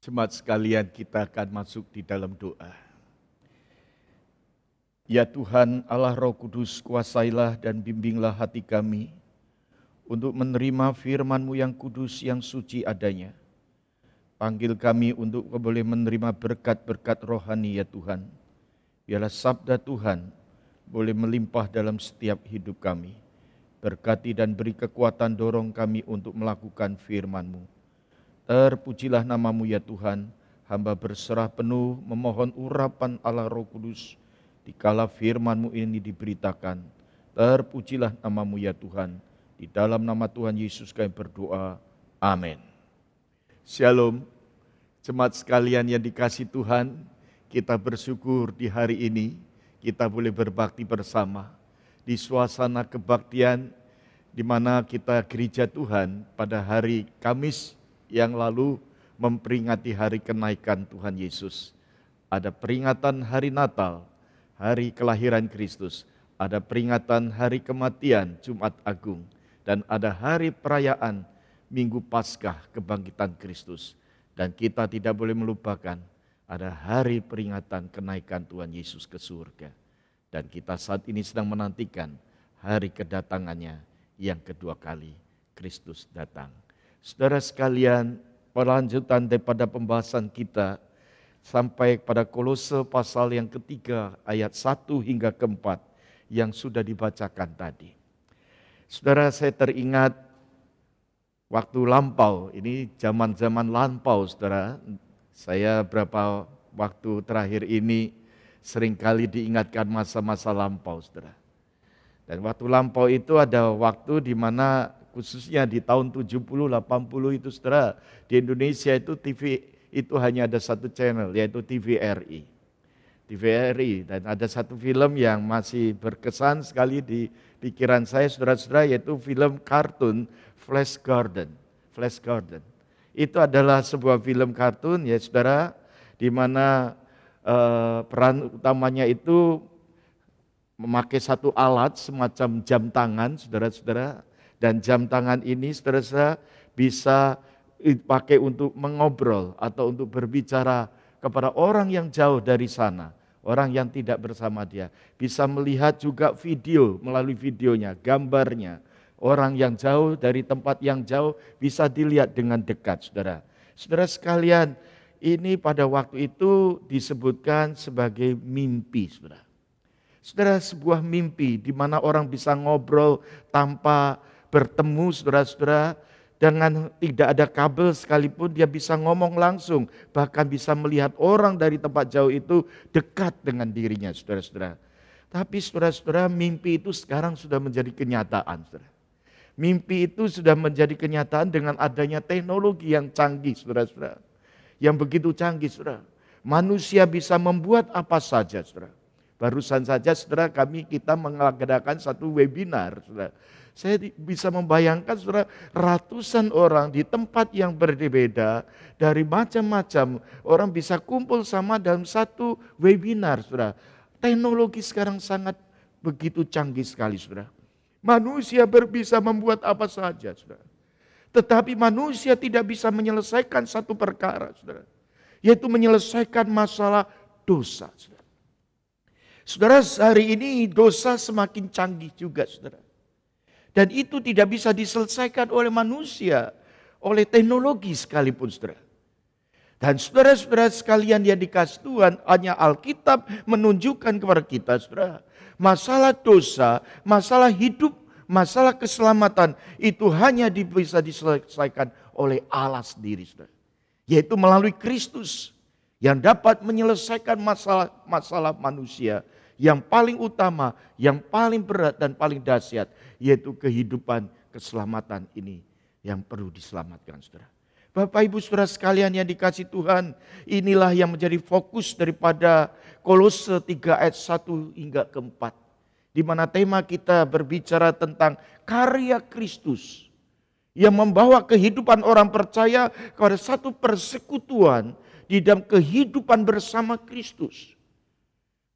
Jemaat sekalian kita akan masuk di dalam doa. Ya Tuhan Allah Roh Kudus kuasailah dan bimbinglah hati kami untuk menerima firman-Mu yang kudus yang suci adanya. Panggil kami untuk boleh menerima berkat-berkat rohani ya Tuhan. Biarlah sabda Tuhan boleh melimpah dalam setiap hidup kami. Berkati dan beri kekuatan dorong kami untuk melakukan firman-Mu. Terpujilah namamu ya Tuhan, hamba berserah penuh memohon urapan Allah Roh Kudus, dikala firmanmu ini diberitakan. Terpujilah namamu ya Tuhan, di dalam nama Tuhan Yesus kami berdoa, amin. Shalom, jemaat sekalian yang dikasih Tuhan, kita bersyukur di hari ini, kita boleh berbakti bersama di suasana kebaktian di mana kita gereja Tuhan pada hari Kamis yang lalu memperingati hari kenaikan Tuhan Yesus. Ada peringatan hari Natal, hari kelahiran Kristus, ada peringatan hari kematian Jumat Agung, dan ada hari perayaan Minggu Paskah kebangkitan Kristus. Dan kita tidak boleh melupakan ada hari peringatan kenaikan Tuhan Yesus ke surga. Dan kita saat ini sedang menantikan hari kedatangannya yang kedua kali Kristus datang. Saudara sekalian, perlanjutan daripada pembahasan kita sampai pada kolose pasal yang ketiga ayat 1 hingga keempat yang sudah dibacakan tadi. Saudara saya teringat waktu lampau, ini zaman-zaman lampau saudara, saya berapa waktu terakhir ini seringkali diingatkan masa-masa lampau saudara. Dan waktu lampau itu ada waktu di mana khususnya di tahun 70 80 itu setelah di Indonesia itu TV itu hanya ada satu channel yaitu TVRI. TVRI dan ada satu film yang masih berkesan sekali di pikiran saya Saudara-saudara yaitu film kartun Flash Garden. Flash Garden. Itu adalah sebuah film kartun ya Saudara di mana eh, peran utamanya itu memakai satu alat semacam jam tangan, saudara-saudara, dan jam tangan ini saudara bisa dipakai untuk mengobrol atau untuk berbicara kepada orang yang jauh dari sana, orang yang tidak bersama dia. Bisa melihat juga video melalui videonya, gambarnya. Orang yang jauh dari tempat yang jauh bisa dilihat dengan dekat, saudara. Saudara sekalian, ini pada waktu itu disebutkan sebagai mimpi, saudara. Saudara, sebuah mimpi di mana orang bisa ngobrol tanpa bertemu saudara-saudara dengan tidak ada kabel sekalipun dia bisa ngomong langsung, bahkan bisa melihat orang dari tempat jauh itu dekat dengan dirinya, saudara-saudara. Tapi saudara-saudara, mimpi itu sekarang sudah menjadi kenyataan, saudara. Mimpi itu sudah menjadi kenyataan dengan adanya teknologi yang canggih, saudara-saudara. Yang begitu canggih, saudara. Manusia bisa membuat apa saja, saudara. Barusan saja, saudara, kami kita mengadakan satu webinar, saudara saya bisa membayangkan saudara ratusan orang di tempat yang berbeda dari macam-macam orang bisa kumpul sama dalam satu webinar saudara. Teknologi sekarang sangat begitu canggih sekali saudara. Manusia berbisa membuat apa saja saudara. Tetapi manusia tidak bisa menyelesaikan satu perkara saudara. Yaitu menyelesaikan masalah dosa saudara. Saudara, hari ini dosa semakin canggih juga, saudara. Dan itu tidak bisa diselesaikan oleh manusia, oleh teknologi sekalipun saudara. Dan saudara-saudara sekalian yang dikasih Tuhan, hanya Alkitab menunjukkan kepada kita, saudara, masalah dosa, masalah hidup, masalah keselamatan, itu hanya bisa diselesaikan oleh Allah sendiri, saudara. Yaitu melalui Kristus yang dapat menyelesaikan masalah-masalah manusia yang paling utama, yang paling berat dan paling dahsyat, yaitu kehidupan keselamatan ini yang perlu diselamatkan saudara. Bapak ibu saudara sekalian yang dikasih Tuhan, inilah yang menjadi fokus daripada kolose 3 ayat 1 hingga keempat. Di mana tema kita berbicara tentang karya Kristus yang membawa kehidupan orang percaya kepada satu persekutuan di dalam kehidupan bersama Kristus.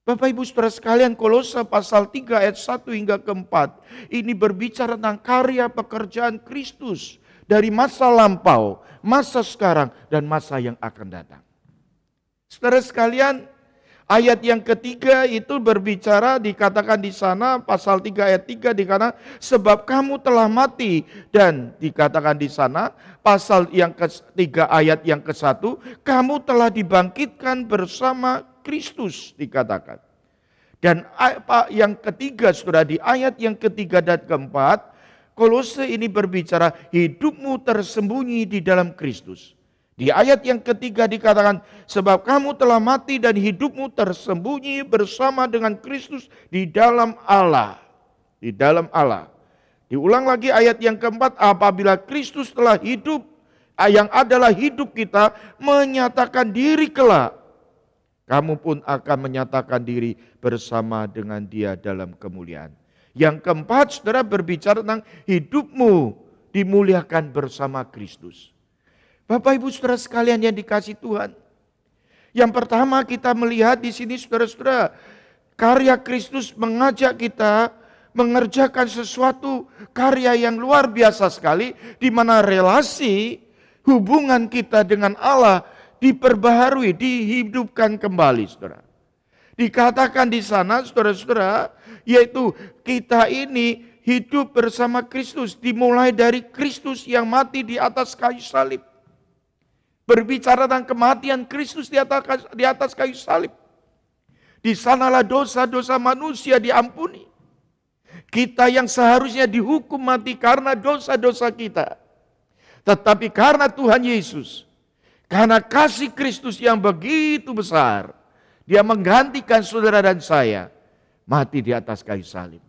Bapak Ibu Saudara sekalian Kolose pasal 3 ayat 1 hingga keempat ini berbicara tentang karya pekerjaan Kristus dari masa lampau, masa sekarang dan masa yang akan datang. Saudara sekalian, ayat yang ketiga itu berbicara dikatakan di sana pasal 3 ayat 3 sana sebab kamu telah mati dan dikatakan di sana pasal yang ketiga ayat yang ke-1 kamu telah dibangkitkan bersama Kristus dikatakan. Dan yang ketiga sudah di ayat yang ketiga dan keempat Kolose ini berbicara hidupmu tersembunyi di dalam Kristus. Di ayat yang ketiga dikatakan, sebab kamu telah mati dan hidupmu tersembunyi bersama dengan Kristus di dalam Allah. Di dalam Allah. Diulang lagi ayat yang keempat, apabila Kristus telah hidup, yang adalah hidup kita, menyatakan diri kelak kamu pun akan menyatakan diri bersama dengan dia dalam kemuliaan. Yang keempat, saudara berbicara tentang hidupmu dimuliakan bersama Kristus. Bapak Ibu Saudara sekalian yang dikasih Tuhan. Yang pertama kita melihat di sini Saudara-saudara, karya Kristus mengajak kita mengerjakan sesuatu karya yang luar biasa sekali di mana relasi hubungan kita dengan Allah diperbaharui, dihidupkan kembali, saudara. Dikatakan di sana, saudara-saudara, yaitu kita ini hidup bersama Kristus, dimulai dari Kristus yang mati di atas kayu salib. Berbicara tentang kematian Kristus di atas, di atas kayu salib. Di sanalah dosa-dosa manusia diampuni. Kita yang seharusnya dihukum mati karena dosa-dosa kita. Tetapi karena Tuhan Yesus, karena kasih Kristus yang begitu besar, dia menggantikan saudara dan saya mati di atas kayu salib.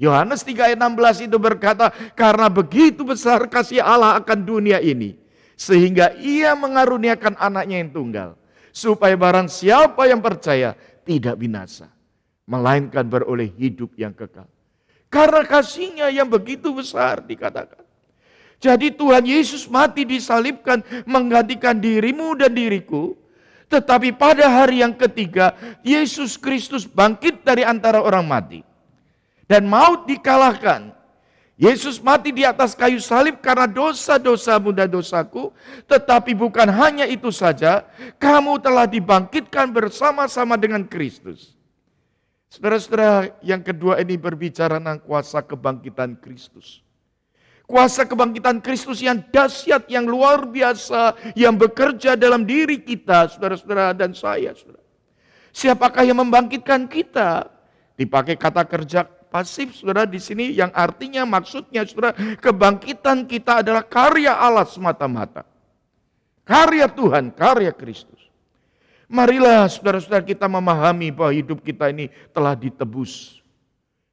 Yohanes 3 ayat 16 itu berkata, karena begitu besar kasih Allah akan dunia ini, sehingga ia mengaruniakan anaknya yang tunggal, supaya barang siapa yang percaya tidak binasa, melainkan beroleh hidup yang kekal. Karena kasihnya yang begitu besar dikatakan. Jadi Tuhan Yesus mati disalibkan menggantikan dirimu dan diriku. Tetapi pada hari yang ketiga, Yesus Kristus bangkit dari antara orang mati. Dan maut dikalahkan. Yesus mati di atas kayu salib karena dosa dosa muda dosaku. Tetapi bukan hanya itu saja, kamu telah dibangkitkan bersama-sama dengan Kristus. Saudara-saudara, yang kedua ini berbicara tentang kuasa kebangkitan Kristus. Kuasa kebangkitan Kristus yang dahsyat, yang luar biasa, yang bekerja dalam diri kita, saudara-saudara dan saya. Saudara. Siapakah yang membangkitkan kita? Dipakai kata kerja pasif, saudara, di sini yang artinya maksudnya, saudara, kebangkitan kita adalah karya Allah semata-mata. Karya Tuhan, karya Kristus. Marilah saudara-saudara kita memahami bahwa hidup kita ini telah ditebus.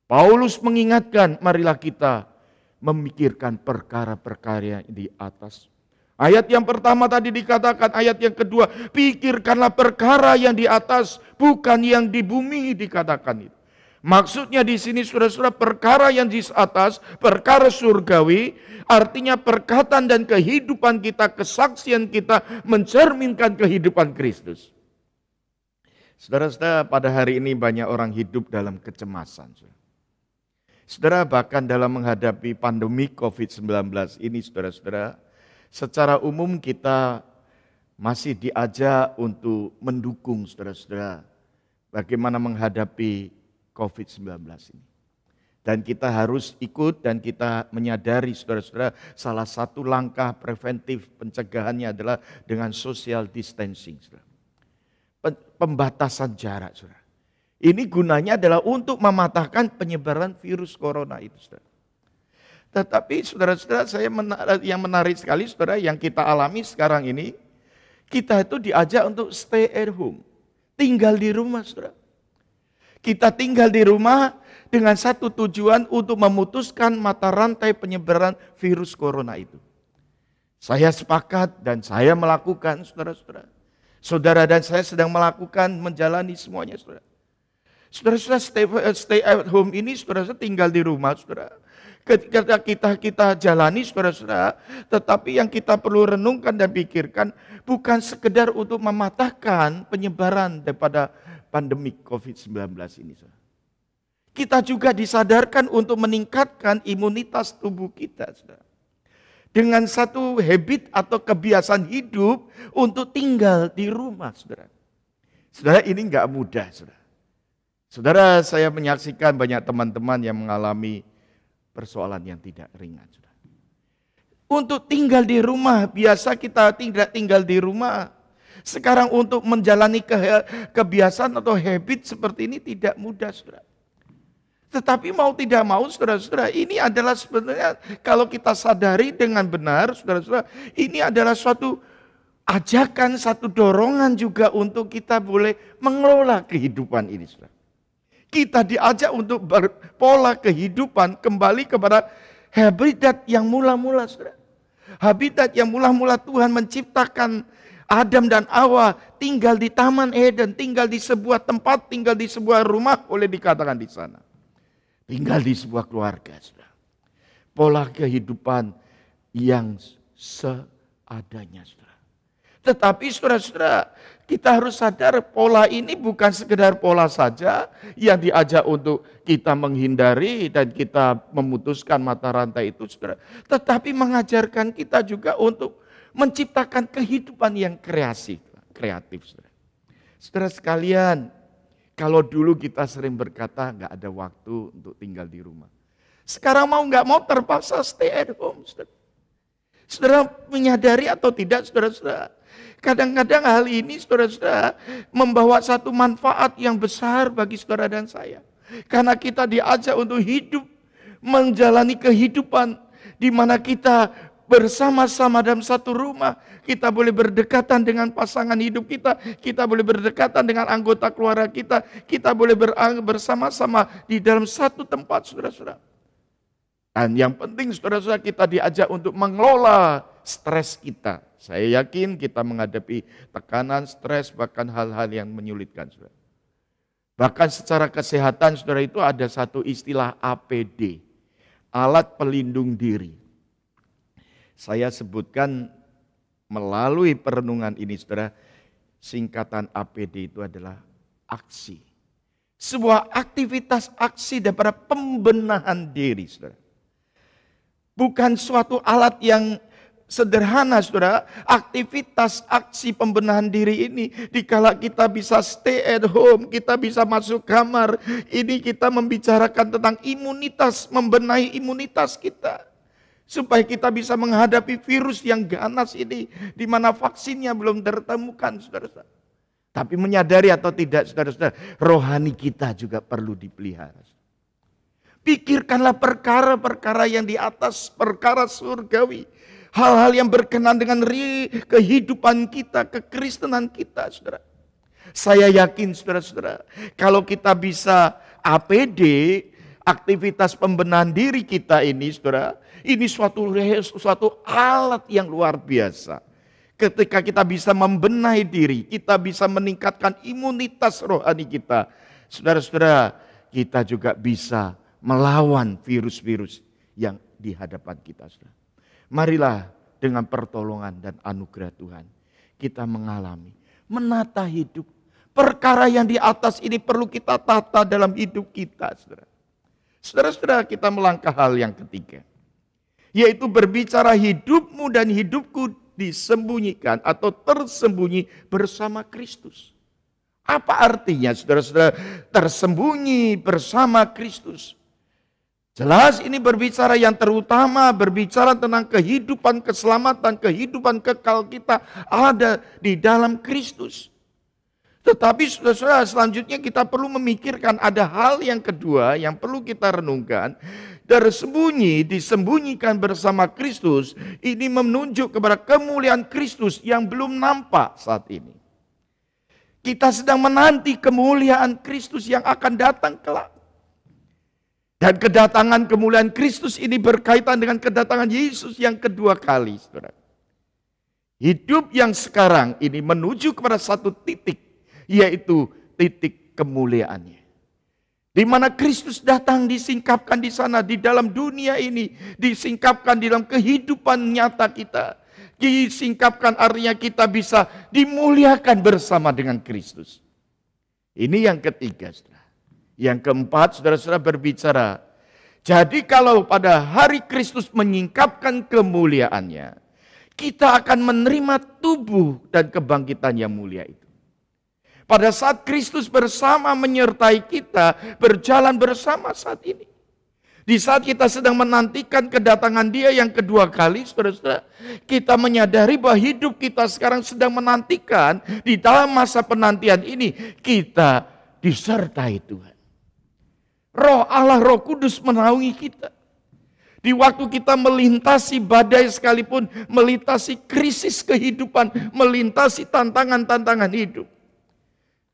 Paulus mengingatkan, marilah kita memikirkan perkara-perkara yang di atas. Ayat yang pertama tadi dikatakan, ayat yang kedua, pikirkanlah perkara yang di atas, bukan yang di bumi dikatakan itu. Maksudnya di sini sudah-sudah perkara yang di atas, perkara surgawi, artinya perkataan dan kehidupan kita, kesaksian kita mencerminkan kehidupan Kristus. Saudara-saudara, pada hari ini banyak orang hidup dalam kecemasan. Saudara. Saudara, bahkan dalam menghadapi pandemi COVID-19 ini, saudara-saudara, secara umum kita masih diajak untuk mendukung saudara-saudara bagaimana menghadapi COVID-19 ini. Dan kita harus ikut dan kita menyadari saudara-saudara salah satu langkah preventif pencegahannya adalah dengan social distancing. Saudara. Pembatasan jarak saudara. Ini gunanya adalah untuk mematahkan penyebaran virus corona itu. Saudara. Tetapi saudara-saudara saya menarik, yang menarik sekali saudara yang kita alami sekarang ini, kita itu diajak untuk stay at home, tinggal di rumah saudara. Kita tinggal di rumah dengan satu tujuan untuk memutuskan mata rantai penyebaran virus corona itu. Saya sepakat dan saya melakukan saudara-saudara. Saudara dan saya sedang melakukan menjalani semuanya saudara. Saudara-saudara stay, eh, stay at home ini, saudara-saudara tinggal di rumah, saudara. Ketika kita kita jalani, saudara-saudara, tetapi yang kita perlu renungkan dan pikirkan bukan sekedar untuk mematahkan penyebaran daripada pandemi COVID-19 ini. Saudara. Kita juga disadarkan untuk meningkatkan imunitas tubuh kita, saudara dengan satu habit atau kebiasaan hidup untuk tinggal di rumah, saudara. Saudara, ini enggak mudah, saudara. Saudara, saya menyaksikan banyak teman-teman yang mengalami persoalan yang tidak ringan. Saudara. Untuk tinggal di rumah, biasa kita tidak tinggal di rumah. Sekarang untuk menjalani ke kebiasaan atau habit seperti ini tidak mudah, saudara. Tetapi mau tidak mau, saudara-saudara, ini adalah sebenarnya kalau kita sadari dengan benar, saudara-saudara, ini adalah suatu ajakan, satu dorongan juga untuk kita boleh mengelola kehidupan ini, saudara. Kita diajak untuk berpola kehidupan kembali kepada habitat yang mula-mula, sudah Habitat yang mula-mula Tuhan menciptakan Adam dan Hawa tinggal di Taman Eden, tinggal di sebuah tempat, tinggal di sebuah rumah, boleh dikatakan di sana. Tinggal di sebuah keluarga, sudah Pola kehidupan yang seadanya, sudah. Tetapi saudara-saudara, kita harus sadar pola ini bukan sekedar pola saja yang diajak untuk kita menghindari dan kita memutuskan mata rantai itu, saudara. Tetapi mengajarkan kita juga untuk menciptakan kehidupan yang kreasi, kreatif, saudara. Saudara sekalian, kalau dulu kita sering berkata nggak ada waktu untuk tinggal di rumah. Sekarang mau nggak mau terpaksa stay at home, saudara. Saudara menyadari atau tidak saudara-saudara? Kadang-kadang hal ini saudara-saudara membawa satu manfaat yang besar bagi saudara dan saya. Karena kita diajak untuk hidup menjalani kehidupan di mana kita bersama-sama dalam satu rumah, kita boleh berdekatan dengan pasangan hidup kita, kita boleh berdekatan dengan anggota keluarga kita, kita boleh bersama-sama di dalam satu tempat, saudara-saudara. Dan yang penting saudara-saudara kita diajak untuk mengelola stres kita. Saya yakin kita menghadapi tekanan, stres, bahkan hal-hal yang menyulitkan saudara. Bahkan secara kesehatan saudara itu ada satu istilah APD, alat pelindung diri. Saya sebutkan melalui perenungan ini saudara, singkatan APD itu adalah aksi. Sebuah aktivitas aksi daripada pembenahan diri saudara bukan suatu alat yang sederhana saudara, aktivitas aksi pembenahan diri ini dikala kita bisa stay at home, kita bisa masuk kamar, ini kita membicarakan tentang imunitas, membenahi imunitas kita. Supaya kita bisa menghadapi virus yang ganas ini, di mana vaksinnya belum ditemukan, saudara-saudara. Tapi menyadari atau tidak, saudara-saudara, rohani kita juga perlu dipelihara. Pikirkanlah perkara-perkara yang di atas, perkara surgawi. Hal-hal yang berkenan dengan ri, kehidupan kita, kekristenan kita, saudara. Saya yakin, saudara-saudara, kalau kita bisa APD, aktivitas pembenahan diri kita ini, saudara, ini suatu suatu alat yang luar biasa. Ketika kita bisa membenahi diri, kita bisa meningkatkan imunitas rohani kita. Saudara-saudara, kita juga bisa melawan virus-virus yang di hadapan kita. Saudara. Marilah dengan pertolongan dan anugerah Tuhan kita mengalami menata hidup. Perkara yang di atas ini perlu kita tata dalam hidup kita, Saudara. Saudara-saudara, kita melangkah hal yang ketiga, yaitu berbicara hidupmu dan hidupku disembunyikan atau tersembunyi bersama Kristus. Apa artinya saudara-saudara tersembunyi bersama Kristus? Jelas ini berbicara yang terutama, berbicara tentang kehidupan keselamatan, kehidupan kekal kita ada di dalam Kristus. Tetapi saudara-saudara selanjutnya kita perlu memikirkan ada hal yang kedua yang perlu kita renungkan. Tersembunyi, disembunyikan bersama Kristus, ini menunjuk kepada kemuliaan Kristus yang belum nampak saat ini. Kita sedang menanti kemuliaan Kristus yang akan datang kelak. Dan kedatangan kemuliaan Kristus ini berkaitan dengan kedatangan Yesus yang kedua kali, saudara. Hidup yang sekarang ini menuju kepada satu titik, yaitu titik kemuliaannya. Di mana Kristus datang disingkapkan di sana, di dalam dunia ini, disingkapkan di dalam kehidupan nyata kita. Disingkapkan artinya kita bisa dimuliakan bersama dengan Kristus. Ini yang ketiga, saudara. Yang keempat, saudara-saudara berbicara. Jadi kalau pada hari Kristus menyingkapkan kemuliaannya, kita akan menerima tubuh dan kebangkitan yang mulia itu. Pada saat Kristus bersama menyertai kita, berjalan bersama saat ini. Di saat kita sedang menantikan kedatangan dia yang kedua kali, saudara-saudara, kita menyadari bahwa hidup kita sekarang sedang menantikan, di dalam masa penantian ini, kita disertai Tuhan. Roh Allah, Roh Kudus menaungi kita. Di waktu kita melintasi badai sekalipun, melintasi krisis kehidupan, melintasi tantangan-tantangan hidup,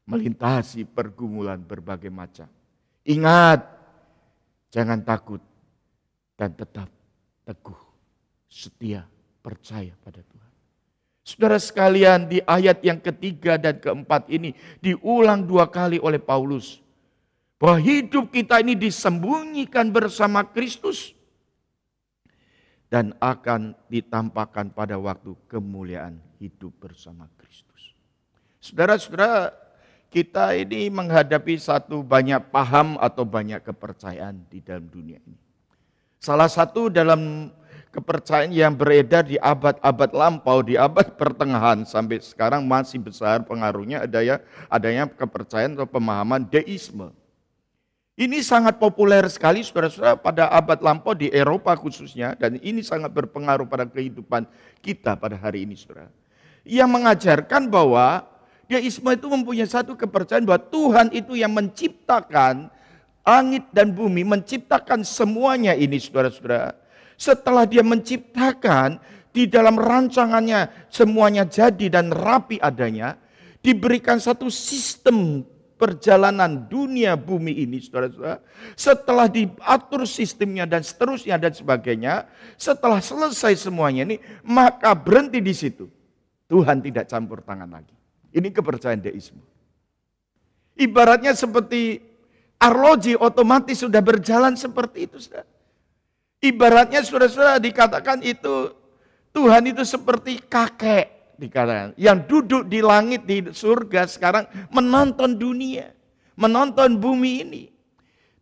melintasi pergumulan berbagai macam. Ingat, jangan takut dan tetap teguh, setia, percaya pada Tuhan. Saudara sekalian, di ayat yang ketiga dan keempat ini diulang dua kali oleh Paulus bahwa hidup kita ini disembunyikan bersama Kristus dan akan ditampakkan pada waktu kemuliaan hidup bersama Kristus. Saudara-saudara, kita ini menghadapi satu banyak paham atau banyak kepercayaan di dalam dunia ini. Salah satu dalam kepercayaan yang beredar di abad-abad lampau, di abad pertengahan sampai sekarang masih besar pengaruhnya adanya adanya kepercayaan atau pemahaman deisme ini sangat populer sekali saudara-saudara pada abad lampau di Eropa khususnya dan ini sangat berpengaruh pada kehidupan kita pada hari ini saudara. Yang mengajarkan bahwa deisme itu mempunyai satu kepercayaan bahwa Tuhan itu yang menciptakan angit dan bumi, menciptakan semuanya ini saudara-saudara. Setelah dia menciptakan di dalam rancangannya semuanya jadi dan rapi adanya, diberikan satu sistem perjalanan dunia bumi ini, saudara-saudara, setelah diatur sistemnya dan seterusnya dan sebagainya, setelah selesai semuanya ini, maka berhenti di situ. Tuhan tidak campur tangan lagi. Ini kepercayaan deisme. Ibaratnya seperti arloji otomatis sudah berjalan seperti itu. Saudara. Ibaratnya saudara-saudara dikatakan itu Tuhan itu seperti kakek dikatakan. Yang duduk di langit di surga sekarang menonton dunia, menonton bumi ini.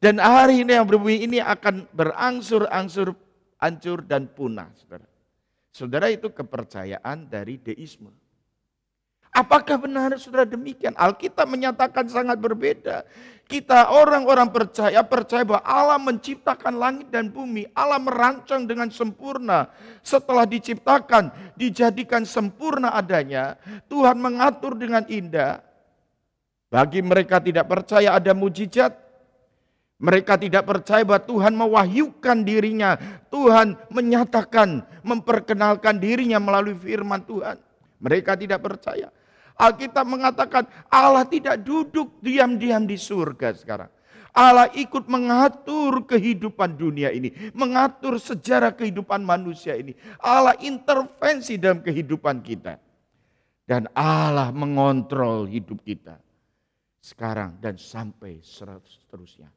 Dan hari ini yang berbumi ini akan berangsur-angsur hancur dan punah, saudara. Saudara itu kepercayaan dari deisme. Apakah benar saudara demikian? Alkitab menyatakan sangat berbeda. Kita orang-orang percaya, percaya bahwa Allah menciptakan langit dan bumi. Allah merancang dengan sempurna. Setelah diciptakan, dijadikan sempurna adanya. Tuhan mengatur dengan indah. Bagi mereka tidak percaya ada mujizat, mereka tidak percaya bahwa Tuhan mewahyukan dirinya. Tuhan menyatakan, memperkenalkan dirinya melalui firman Tuhan. Mereka tidak percaya. Alkitab mengatakan Allah tidak duduk diam-diam di surga sekarang. Allah ikut mengatur kehidupan dunia ini, mengatur sejarah kehidupan manusia ini. Allah intervensi dalam kehidupan kita. Dan Allah mengontrol hidup kita sekarang dan sampai seterusnya.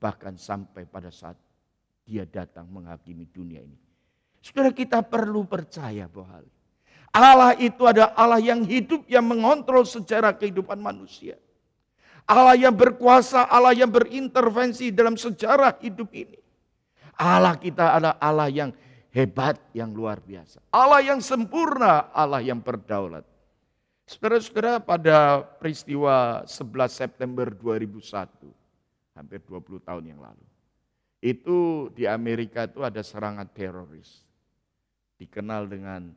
Bahkan sampai pada saat dia datang menghakimi dunia ini. Saudara kita perlu percaya bahwa Allah itu ada Allah yang hidup yang mengontrol sejarah kehidupan manusia. Allah yang berkuasa, Allah yang berintervensi dalam sejarah hidup ini. Allah kita adalah Allah yang hebat, yang luar biasa. Allah yang sempurna, Allah yang berdaulat. Saudara-saudara pada peristiwa 11 September 2001, hampir 20 tahun yang lalu, itu di Amerika itu ada serangan teroris. Dikenal dengan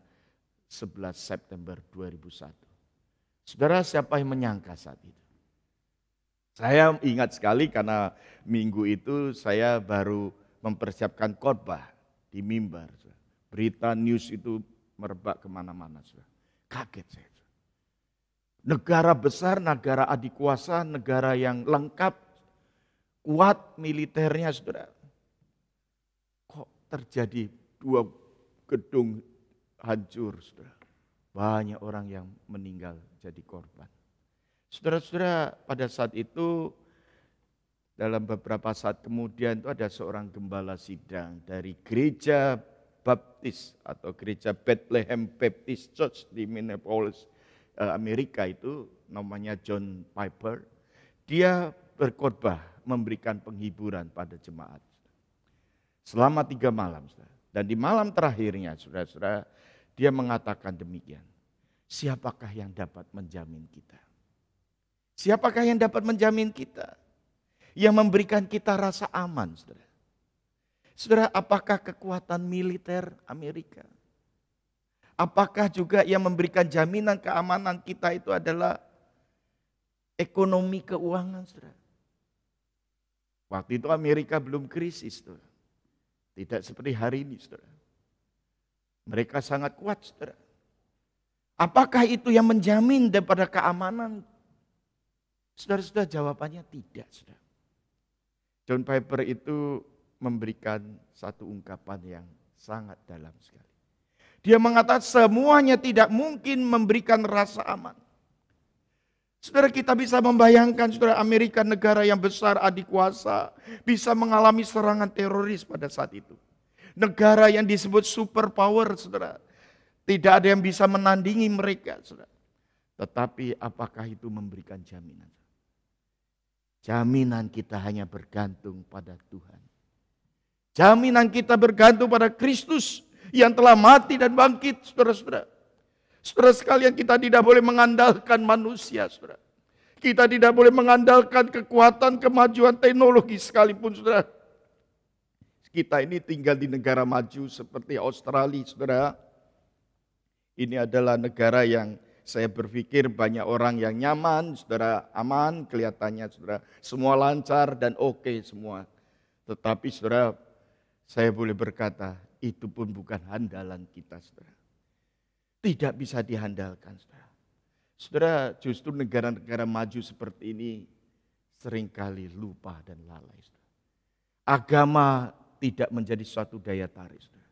11 September 2001. Saudara siapa yang menyangka saat itu? Saya ingat sekali karena minggu itu saya baru mempersiapkan khotbah di mimbar. Berita news itu merebak kemana-mana. Kaget saya. Negara besar, negara adikuasa, negara yang lengkap, kuat militernya saudara. Kok terjadi dua gedung hancur, saudara. Banyak orang yang meninggal jadi korban. Saudara-saudara, pada saat itu dalam beberapa saat kemudian itu ada seorang gembala sidang dari gereja Baptis atau gereja Bethlehem Baptist Church di Minneapolis, eh, Amerika itu namanya John Piper. Dia berkhotbah memberikan penghiburan pada jemaat. Selama tiga malam. Dan di malam terakhirnya, saudara-saudara, dia mengatakan demikian. Siapakah yang dapat menjamin kita? Siapakah yang dapat menjamin kita? Yang memberikan kita rasa aman, saudara. Saudara, apakah kekuatan militer Amerika? Apakah juga yang memberikan jaminan keamanan kita itu adalah ekonomi keuangan, saudara? Waktu itu Amerika belum krisis, saudara. Tidak seperti hari ini, saudara. Mereka sangat kuat, saudara. Apakah itu yang menjamin daripada keamanan? Saudara-saudara, jawabannya tidak, saudara. John Piper itu memberikan satu ungkapan yang sangat dalam sekali. Dia mengatakan semuanya tidak mungkin memberikan rasa aman. Saudara kita bisa membayangkan saudara Amerika negara yang besar adik kuasa bisa mengalami serangan teroris pada saat itu. Negara yang disebut superpower, saudara. Tidak ada yang bisa menandingi mereka, saudara. Tetapi apakah itu memberikan jaminan? Jaminan kita hanya bergantung pada Tuhan. Jaminan kita bergantung pada Kristus yang telah mati dan bangkit, saudara-saudara. Saudara sekalian kita tidak boleh mengandalkan manusia, saudara. Kita tidak boleh mengandalkan kekuatan, kemajuan teknologi sekalipun, saudara. Kita ini tinggal di negara maju seperti Australia, saudara. Ini adalah negara yang saya berpikir banyak orang yang nyaman, saudara aman, kelihatannya saudara semua lancar dan oke okay semua. Tetapi saudara, saya boleh berkata itu pun bukan handalan kita, saudara. Tidak bisa diandalkan, saudara. Saudara, justru negara-negara maju seperti ini seringkali lupa dan lalai. Saudara. Agama tidak menjadi suatu daya tarik. Saudara.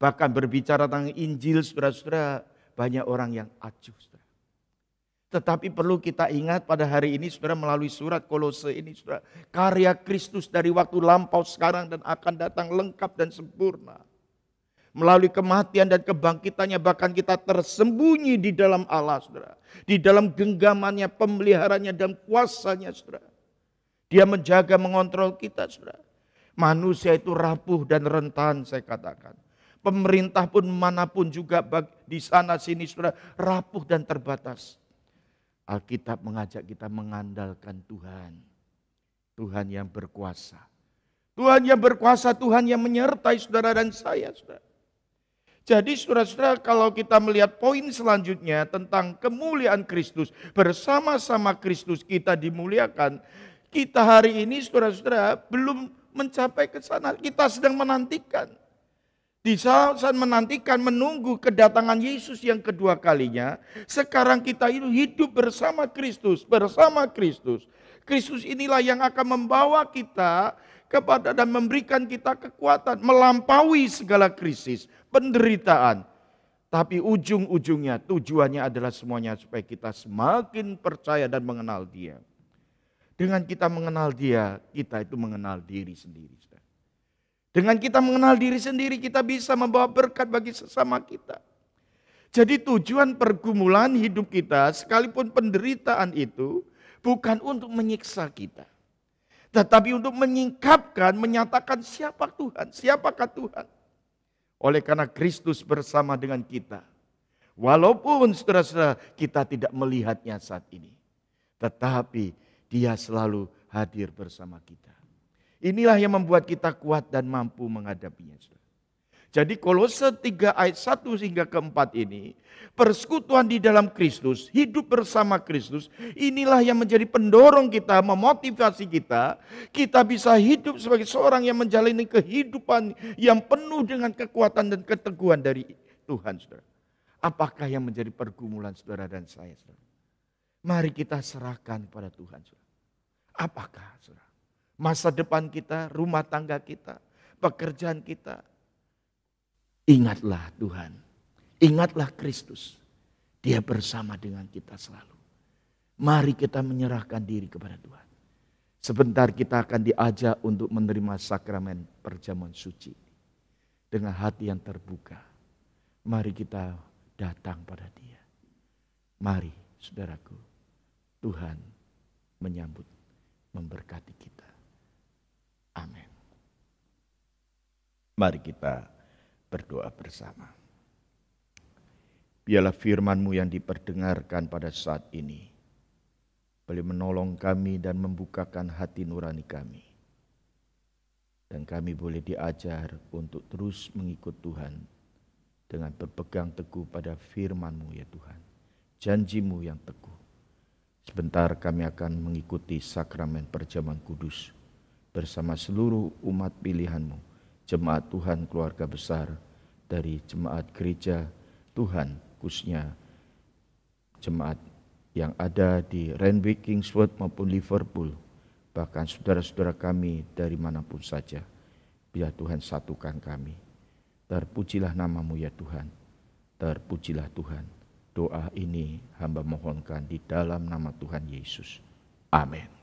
Bahkan berbicara tentang Injil, saudara-saudara, banyak orang yang acuh. Saudara. Tetapi perlu kita ingat pada hari ini saudara melalui surat kolose ini saudara. Karya Kristus dari waktu lampau sekarang dan akan datang lengkap dan sempurna. Melalui kematian dan kebangkitannya bahkan kita tersembunyi di dalam Allah saudara. Di dalam genggamannya, pemeliharannya, dan kuasanya saudara. Dia menjaga mengontrol kita saudara. Manusia itu rapuh dan rentan saya katakan. Pemerintah pun manapun juga di sana sini sudah rapuh dan terbatas. Alkitab mengajak kita mengandalkan Tuhan. Tuhan yang berkuasa. Tuhan yang berkuasa, Tuhan yang menyertai saudara dan saya. Saudara. Jadi saudara-saudara kalau kita melihat poin selanjutnya tentang kemuliaan Kristus. Bersama-sama Kristus kita dimuliakan. Kita hari ini saudara-saudara belum mencapai ke sana. Kita sedang menantikan. Di saat menantikan, menunggu kedatangan Yesus yang kedua kalinya, sekarang kita hidup bersama Kristus, bersama Kristus. Kristus inilah yang akan membawa kita kepada dan memberikan kita kekuatan melampaui segala krisis, penderitaan. Tapi ujung-ujungnya tujuannya adalah semuanya supaya kita semakin percaya dan mengenal dia. Dengan kita mengenal dia, kita itu mengenal diri sendiri. Dengan kita mengenal diri sendiri, kita bisa membawa berkat bagi sesama kita. Jadi tujuan pergumulan hidup kita, sekalipun penderitaan itu, bukan untuk menyiksa kita. Tetapi untuk menyingkapkan, menyatakan siapa Tuhan, siapakah Tuhan. Oleh karena Kristus bersama dengan kita. Walaupun saudara-saudara kita tidak melihatnya saat ini. Tetapi dia selalu hadir bersama kita. Inilah yang membuat kita kuat dan mampu menghadapinya. Jadi kolose 3 ayat 1 hingga keempat ini, persekutuan di dalam Kristus, hidup bersama Kristus, inilah yang menjadi pendorong kita, memotivasi kita, kita bisa hidup sebagai seorang yang menjalani kehidupan yang penuh dengan kekuatan dan keteguhan dari Tuhan. Saudara. Apakah yang menjadi pergumulan saudara dan saya? Saudara? Mari kita serahkan pada Tuhan. Saudara. Apakah saudara? Masa depan kita, rumah tangga kita, pekerjaan kita. Ingatlah Tuhan, ingatlah Kristus. Dia bersama dengan kita selalu. Mari kita menyerahkan diri kepada Tuhan. Sebentar kita akan diajak untuk menerima sakramen perjamuan suci. Dengan hati yang terbuka. Mari kita datang pada dia. Mari saudaraku, Tuhan menyambut memberkati kita. Amin. Mari kita berdoa bersama. Biarlah FirmanMu yang diperdengarkan pada saat ini boleh menolong kami dan membukakan hati nurani kami. Dan kami boleh diajar untuk terus mengikut Tuhan dengan berpegang teguh pada firman-Mu ya Tuhan. Janjimu yang teguh. Sebentar kami akan mengikuti sakramen perjamuan kudus bersama seluruh umat pilihanmu, jemaat Tuhan keluarga besar dari jemaat gereja Tuhan khususnya jemaat yang ada di Renwick, Kingswood maupun Liverpool, bahkan saudara-saudara kami dari manapun saja. Biar Tuhan satukan kami. Terpujilah namamu ya Tuhan. Terpujilah Tuhan. Doa ini hamba mohonkan di dalam nama Tuhan Yesus. Amin.